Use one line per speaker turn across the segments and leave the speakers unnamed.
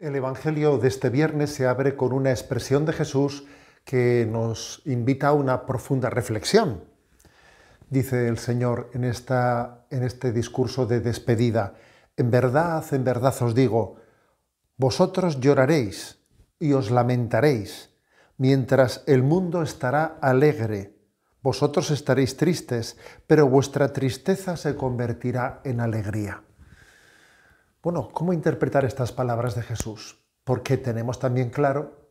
El Evangelio de este viernes se abre con una expresión de Jesús que nos invita a una profunda reflexión. Dice el Señor en, esta, en este discurso de despedida, en verdad, en verdad os digo, vosotros lloraréis y os lamentaréis, mientras el mundo estará alegre. Vosotros estaréis tristes, pero vuestra tristeza se convertirá en alegría. Bueno, ¿cómo interpretar estas palabras de Jesús? Porque tenemos también claro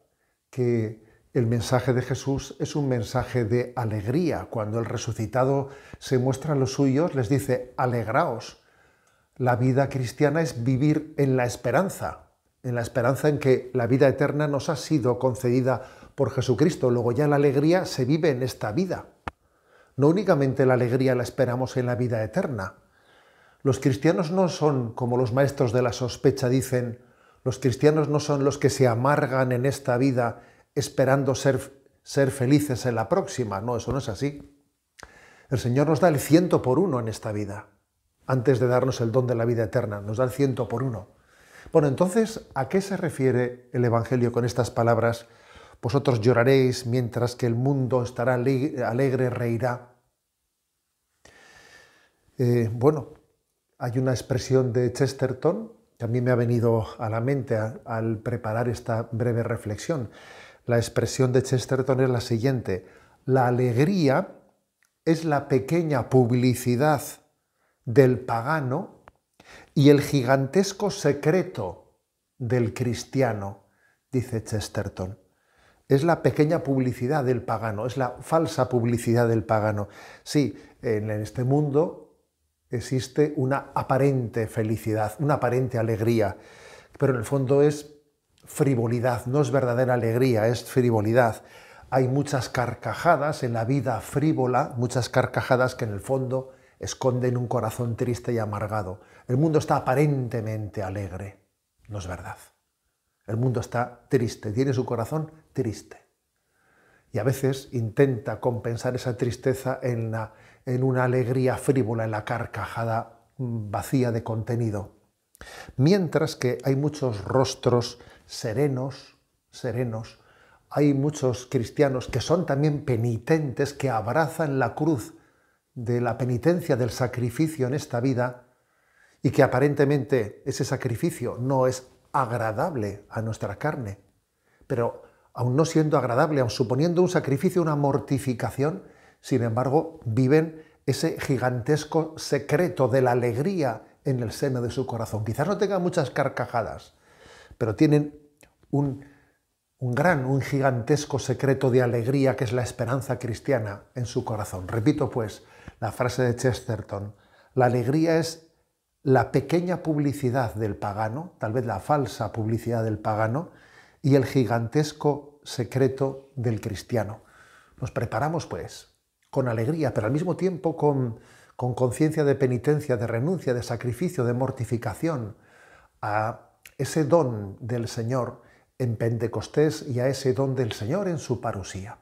que el mensaje de Jesús es un mensaje de alegría. Cuando el resucitado se muestra a los suyos, les dice, alegraos. La vida cristiana es vivir en la esperanza, en la esperanza en que la vida eterna nos ha sido concedida por Jesucristo. Luego ya la alegría se vive en esta vida. No únicamente la alegría la esperamos en la vida eterna, los cristianos no son, como los maestros de la sospecha dicen, los cristianos no son los que se amargan en esta vida esperando ser, ser felices en la próxima. No, eso no es así. El Señor nos da el ciento por uno en esta vida, antes de darnos el don de la vida eterna. Nos da el ciento por uno. Bueno, entonces, ¿a qué se refiere el Evangelio con estas palabras? Vosotros lloraréis mientras que el mundo estará alegre, reirá. Eh, bueno, hay una expresión de Chesterton que a mí me ha venido a la mente al preparar esta breve reflexión. La expresión de Chesterton es la siguiente. La alegría es la pequeña publicidad del pagano y el gigantesco secreto del cristiano, dice Chesterton. Es la pequeña publicidad del pagano, es la falsa publicidad del pagano. Sí, en este mundo existe una aparente felicidad, una aparente alegría, pero en el fondo es frivolidad, no es verdadera alegría, es frivolidad. Hay muchas carcajadas en la vida frívola, muchas carcajadas que en el fondo esconden un corazón triste y amargado. El mundo está aparentemente alegre, no es verdad. El mundo está triste, tiene su corazón triste y a veces intenta compensar esa tristeza en, en una alegría frívola, en la carcajada mm, vacía de contenido. Mientras que hay muchos rostros serenos, serenos, hay muchos cristianos que son también penitentes, que abrazan la cruz de la penitencia, del sacrificio en esta vida, y que aparentemente ese sacrificio no es agradable a nuestra carne, pero aun no siendo agradable, aun suponiendo un sacrificio, una mortificación, sin embargo, viven ese gigantesco secreto de la alegría en el seno de su corazón. Quizás no tengan muchas carcajadas, pero tienen un, un gran, un gigantesco secreto de alegría que es la esperanza cristiana en su corazón. Repito pues la frase de Chesterton, la alegría es la pequeña publicidad del pagano, tal vez la falsa publicidad del pagano, y el gigantesco secreto del cristiano. Nos preparamos, pues, con alegría, pero al mismo tiempo con conciencia de penitencia, de renuncia, de sacrificio, de mortificación a ese don del Señor en Pentecostés y a ese don del Señor en su parusía.